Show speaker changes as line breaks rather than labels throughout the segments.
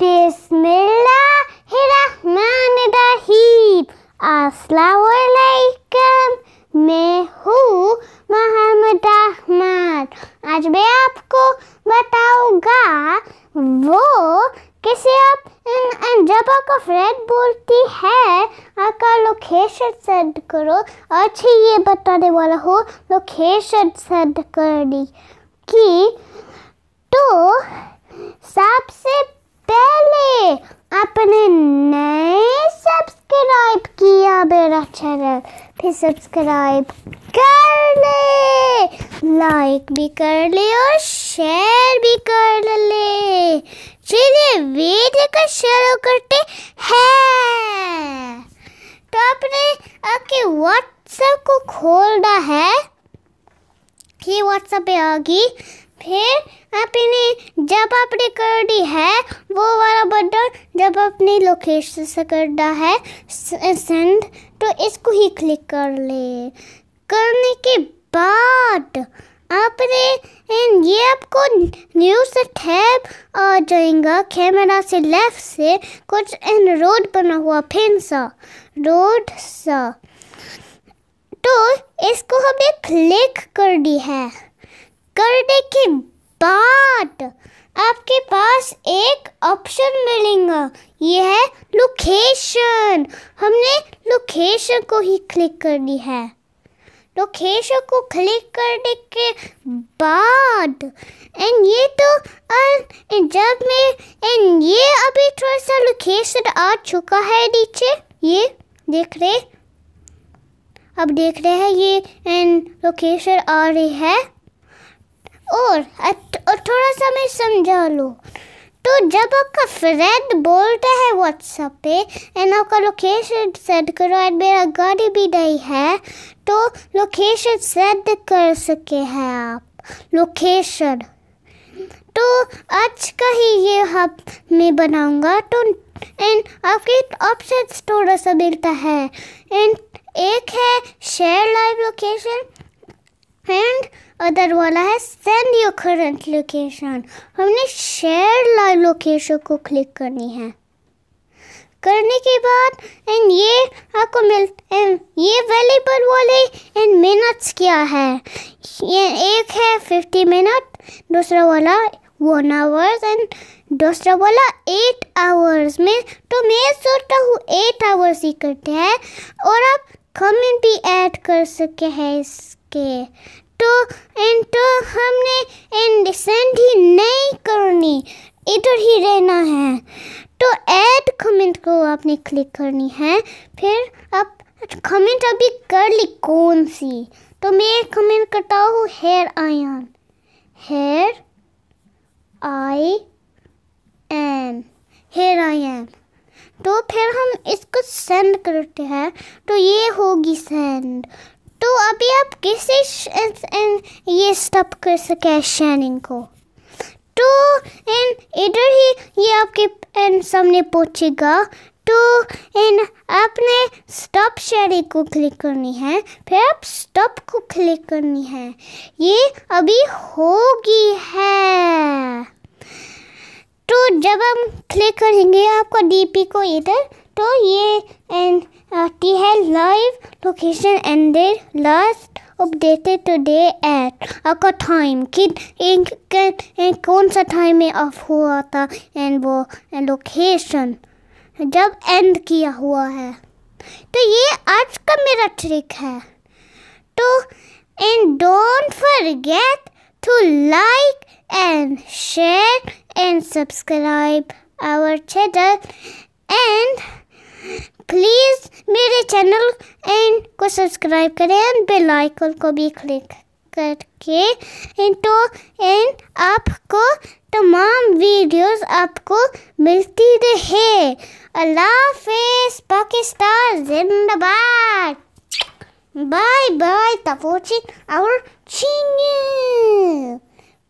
बिस्मिल्लाहिर्रहमानिर्रहीम अस्सलाम मैं हूँ मोहम्मद अहमद आज मैं आपको बताऊंगा वो कैसे आप इन अजबा फ्रेंड बोलती है आपका लोकेशन सेंड करो अच्छा ये बताने वाला हो लोकेशन सेंड करनी कि तो सबसे पहले आपने नए सब्सक्राइब किया मेरा चैनल फिर सब्सक्राइब कर ले लाइक भी कर ले और शेयर भी कर ले चलिए वीडियो को शुरू करते हैं तो आपने आपके व्हाट्सएप को खोलना है ये व्हाट्सएप पे आ गई फिर आपने जब आपने कर दी है वो वाला बटन जब अपनी लोकेशन से करना है सेंड तो इसको ही क्लिक कर ले करने के बाद आपने ये आपको न्यूज टैब आ जाएगा कैमरा से लेफ्ट से कुछ इन रोड बना हुआ फिन सा रोड सा तो इसको हमें क्लिक कर दी है करने के बाद आपके पास एक ऑप्शन मिलेगा ये है लोकेशन हमने लोकेशन को ही क्लिक करनी है लोकेशन को क्लिक करने के बाद एंड ये तो एंड जब मैं एंड ये अभी थोड़ा सा लोकेशन आ चुका है नीचे ये देख रहे अब देख रहे हैं ये एंड लोकेशन आ रही है और और थोड़ा सा मैं समझा लो तो जब आपका फ्रेंड बोलता है व्हाट्सएप पे एंड आपका लोकेशन सेंड करो एंड मेरा गाड़ी भी नहीं है तो लोकेशन सेंड कर सके हैं आप लोकेशन तो आज का ही ये हम मैं बनाऊंगा तो एंड आपके ऑप्शन थोड़ा सा मिलता है एंड एक है शेयर लाइव लोकेशन अदर वाला है सेंड योर करंट लोकेशन हमने शेयर लाइव लोकेशन को क्लिक करनी है करने के बाद एंड ये आपको मिल एंड ये अवेलेबल वाले एंड मिनट्स क्या है ये एक है फिफ्टी मिनट दूसरा वाला वन आवर्स एंड दूसरा वाला एट आवर्स में तो मैं सोचता हूँ एट आवर्स ही करते हैं और आप कमेंट भी ऐड कर सके हैं इसके तो तो हमने इन डिसेंड ही नहीं करनी इधर ही रहना है तो ऐड कमेंट को आपने क्लिक करनी है फिर आप कमेंट अभी कर ली कौन सी तो मैं कमेंट करता हूँ hair ion hair I N hair ion तो फिर हम इसको सेंड करते हैं तो ये होगी सेंड तो अभी आप कैसे ये स्टॉप कर सके शैनिंग को तो इन इधर ही ये आपके इन सामने पहुँचेगा तो इन आपने स्टॉप शेयरिंग को क्लिक करनी है फिर आप स्टॉप को क्लिक करनी है ये अभी होगी है तो जब हम क्लिक करेंगे आपको डीपी को इधर तो ये आती है live location and there last updated today at आपका टाइम कि कौन सा टाइम में ऑफ हुआ था एंड वो लोकेशन जब एंड किया हुआ है तो ये आज का मेरा ट्रिक है तो and don't forget to like and share and subscribe our channel and please मेरे चैनल एंड को सब्सक्राइब करें एंड बेल आइकन को भी क्लिक करके तो एंड आपको तमाम वीडियोस आपको मिलती रहे अल्लाह हाफिज पाकिस्तान जिंदाबाद बाय बाय तफोची और चीनी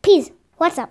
प्लीज Peace.